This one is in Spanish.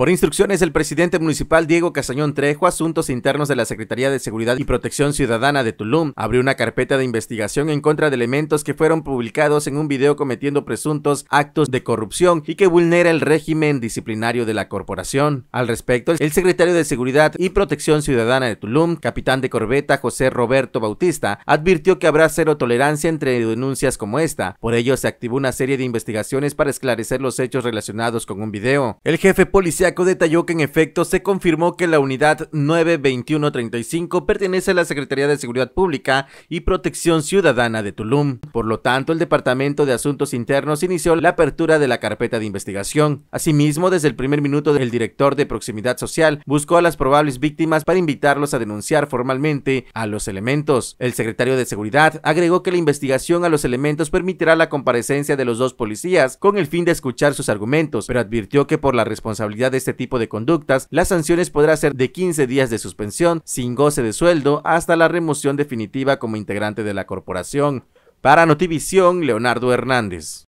Por instrucciones del presidente municipal Diego Casañón Trejo, asuntos internos de la Secretaría de Seguridad y Protección Ciudadana de Tulum abrió una carpeta de investigación en contra de elementos que fueron publicados en un video cometiendo presuntos actos de corrupción y que vulnera el régimen disciplinario de la corporación. Al respecto, el secretario de Seguridad y Protección Ciudadana de Tulum, capitán de corbeta José Roberto Bautista, advirtió que habrá cero tolerancia entre denuncias como esta. Por ello, se activó una serie de investigaciones para esclarecer los hechos relacionados con un video. El jefe policial detalló que en efecto se confirmó que la unidad 92135 pertenece a la Secretaría de Seguridad Pública y Protección Ciudadana de Tulum. Por lo tanto, el Departamento de Asuntos Internos inició la apertura de la carpeta de investigación. Asimismo, desde el primer minuto, el director de Proximidad Social buscó a las probables víctimas para invitarlos a denunciar formalmente a los elementos. El secretario de Seguridad agregó que la investigación a los elementos permitirá la comparecencia de los dos policías con el fin de escuchar sus argumentos, pero advirtió que por la responsabilidad de este tipo de conductas, las sanciones podrán ser de 15 días de suspensión, sin goce de sueldo, hasta la remoción definitiva como integrante de la corporación. Para Notivisión, Leonardo Hernández.